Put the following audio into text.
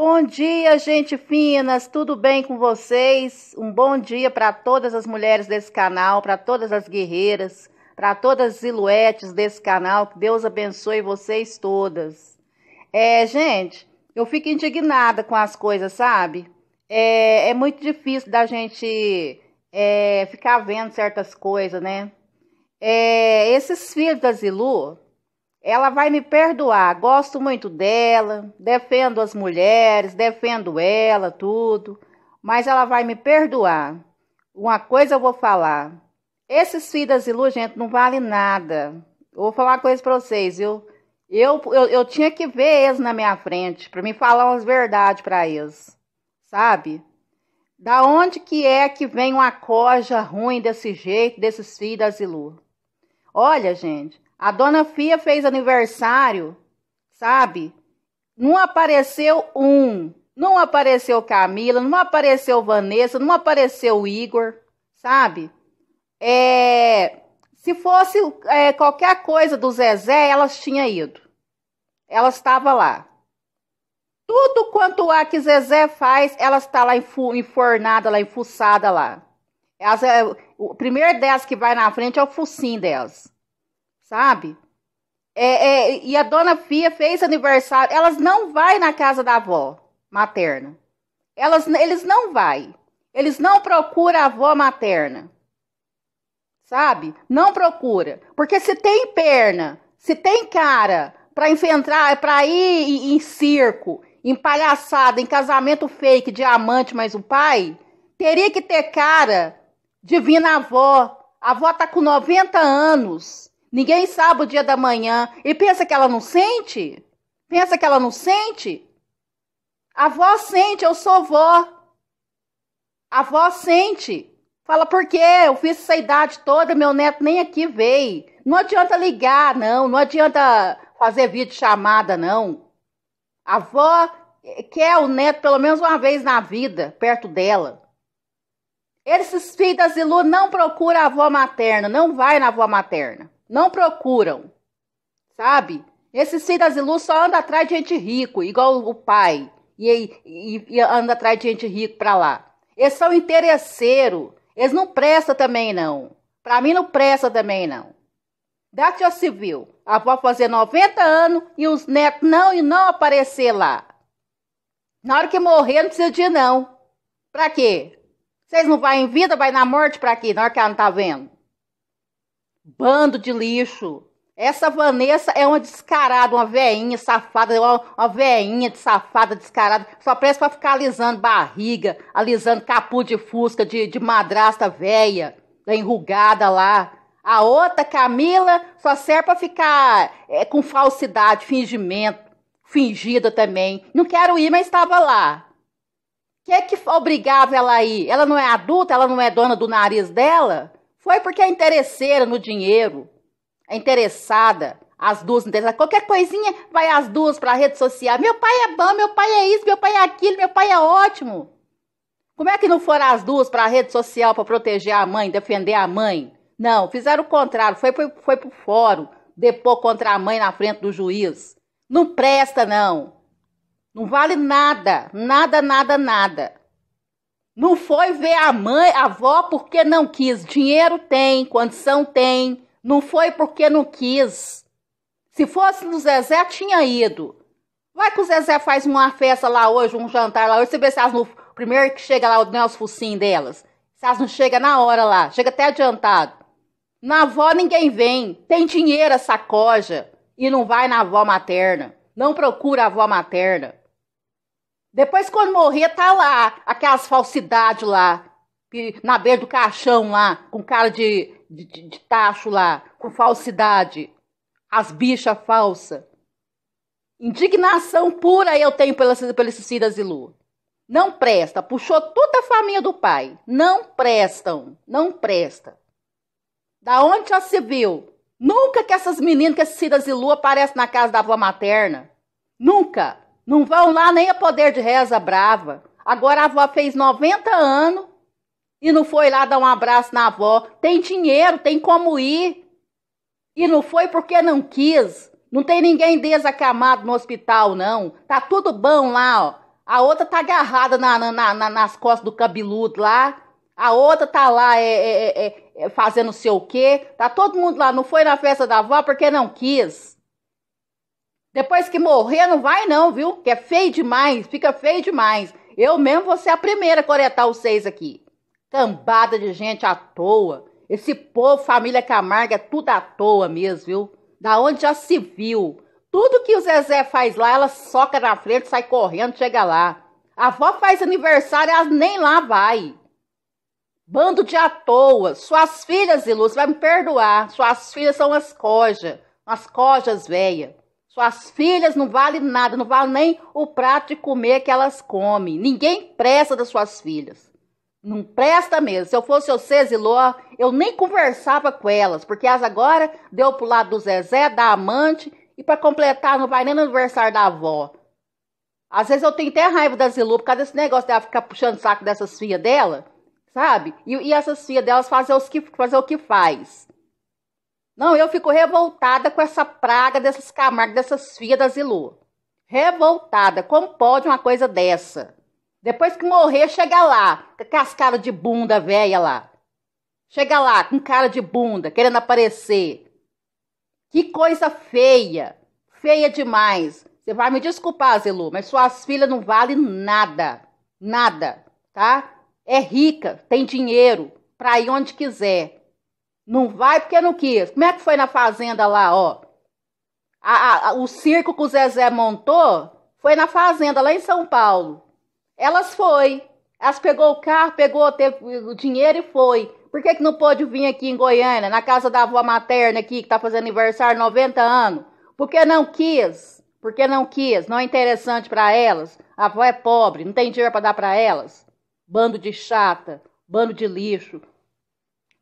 Bom dia, gente finas, tudo bem com vocês? Um bom dia para todas as mulheres desse canal, para todas as guerreiras, para todas as siluetes desse canal. Que Deus abençoe vocês todas. É, gente, eu fico indignada com as coisas, sabe? É, é muito difícil da gente é, ficar vendo certas coisas, né? É, esses filhos da Zilu, ela vai me perdoar. Gosto muito dela, defendo as mulheres, defendo ela, tudo. Mas ela vai me perdoar. Uma coisa eu vou falar. Esses filhos Zilu, gente, não vale nada. Eu vou falar uma coisa pra vocês, viu? Eu, eu, eu tinha que ver eles na minha frente, para me falar umas verdades para eles, sabe? Da onde que é que vem uma coja ruim desse jeito, desses filhos da Zilu? Olha, gente, a dona Fia fez aniversário, sabe? Não apareceu um, não apareceu Camila, não apareceu Vanessa, não apareceu Igor, sabe? É, se fosse é, qualquer coisa do Zezé, elas tinham ido. Elas estavam lá. Tudo quanto há que Zezé faz, elas está lá enfornada, lá enfuçada lá. Elas, é, o primeiro delas que vai na frente é o focinho delas sabe? É, é, e a dona Fia fez aniversário. Elas não vai na casa da avó materna. Elas, eles não vai. Eles não procuram a avó materna. Sabe? Não procura. Porque se tem perna, se tem cara para enfrentar, para ir em, em circo, em palhaçada, em casamento fake, diamante mas o pai, teria que ter cara de vir na avó. A avó tá com 90 anos. Ninguém sabe o dia da manhã. E pensa que ela não sente? Pensa que ela não sente? A avó sente, eu sou vó. A avó sente. Fala, por quê? Eu fiz essa idade toda, meu neto nem aqui veio. Não adianta ligar, não. Não adianta fazer vídeo chamada, não. A avó quer o neto pelo menos uma vez na vida, perto dela. Esses filhos da Zilu não procuram a avó materna, não vai na avó materna não procuram, sabe? Esses filhos das ilusões só andam atrás de gente rico, igual o pai, e, e, e anda atrás de gente rico para lá. Eles são interesseiros, eles não prestam também não. Para mim não presta também não. Daqui ao civil, a avó fazer 90 anos e os netos não e não aparecer lá. Na hora que morrer não precisa de não. Pra quê? Vocês não vai em vida, vai na morte pra quê? Na hora que ela não tá vendo. Bando de lixo. Essa Vanessa é uma descarada, uma veinha safada, uma, uma veinha de safada descarada. Só presta pra ficar alisando barriga, alisando capu de fusca de, de madrasta véia, enrugada lá. A outra, Camila, só serve pra ficar é, com falsidade, fingimento, fingida também. Não quero ir, mas estava lá. O que é que obrigava ela a ir? Ela não é adulta? Ela não é dona do nariz dela? Foi porque é interesseira no dinheiro, é interessada, as duas interessadas. Qualquer coisinha vai as duas para a rede social. Meu pai é bom, meu pai é isso, meu pai é aquilo, meu pai é ótimo. Como é que não foram as duas para a rede social para proteger a mãe, defender a mãe? Não, fizeram o contrário, foi foi, foi o fórum, depor contra a mãe na frente do juiz. Não presta, não. Não vale nada, nada, nada, nada. Não foi ver a mãe, a avó porque não quis. Dinheiro tem, condição tem. Não foi porque não quis. Se fosse no Zezé, tinha ido. Vai que o Zezé faz uma festa lá hoje, um jantar lá hoje. Você vê se elas não. Primeiro que chega lá o Nelson Focinho delas. Se elas não chegam na hora lá, chega até adiantado. Na avó ninguém vem. Tem dinheiro essa coja. E não vai na avó materna. Não procura a avó materna. Depois, quando morrer, tá lá aquelas falsidades lá, na beira do caixão lá, com cara de, de, de tacho lá, com falsidade. As bichas falsas. Indignação pura eu tenho pelas Cidas e Zilu. Não presta. Puxou toda a família do pai. Não prestam. Não presta. Da onde já se viu? Nunca que essas meninas, que essas e Zilu aparecem na casa da avó materna. Nunca. Não vão lá nem a poder de reza brava. Agora a avó fez 90 anos e não foi lá dar um abraço na avó. Tem dinheiro, tem como ir. E não foi porque não quis. Não tem ninguém desacamado no hospital, não. Tá tudo bom lá, ó. A outra tá agarrada na, na, na, nas costas do cabeludo lá. A outra tá lá é, é, é, é fazendo sei o quê. Tá todo mundo lá. Não foi na festa da avó porque não quis. Depois que morrer, não vai não, viu? Que é feio demais, fica feio demais. Eu mesmo vou ser a primeira a coletar vocês aqui. Cambada de gente à toa. Esse povo, família Camargo, é tudo à toa mesmo, viu? Da onde já se viu. Tudo que o Zezé faz lá, ela soca na frente, sai correndo, chega lá. A avó faz aniversário, ela nem lá vai. Bando de à toa. Suas filhas, você vai me perdoar. Suas filhas são as cojas. As cojas velhas. Suas filhas não valem nada, não valem nem o prato de comer que elas comem. Ninguém presta das suas filhas. Não presta mesmo. Se eu fosse o Cezilô, eu nem conversava com elas, porque as agora deu pro lado do Zezé, da amante, e para completar, não vai nem no aniversário da avó. Às vezes eu tenho até raiva da Zilu por causa desse negócio dela ficar puxando o saco dessas filhas dela, sabe? E, e essas filhas delas fazer, os que, fazer o que faz. Não, eu fico revoltada com essa praga dessas camargas, dessas filhas da Zilu. Revoltada. Como pode uma coisa dessa? Depois que morrer, chega lá, com as caras de bunda velha lá. Chega lá, com cara de bunda, querendo aparecer. Que coisa feia. Feia demais. Você vai me desculpar, Zilu, mas suas filhas não valem nada. Nada, tá? É rica, tem dinheiro, pra ir onde quiser. Não vai porque não quis. Como é que foi na fazenda lá, ó? A, a, o circo que o Zezé montou foi na fazenda, lá em São Paulo. Elas foi. Elas pegou o carro, pegou teve, o dinheiro e foi. Por que, que não pôde vir aqui em Goiânia, na casa da avó materna aqui, que tá fazendo aniversário 90 anos? Porque não quis. Porque não quis. Não é interessante para elas. A avó é pobre, não tem dinheiro para dar para elas. Bando de chata, bando de lixo,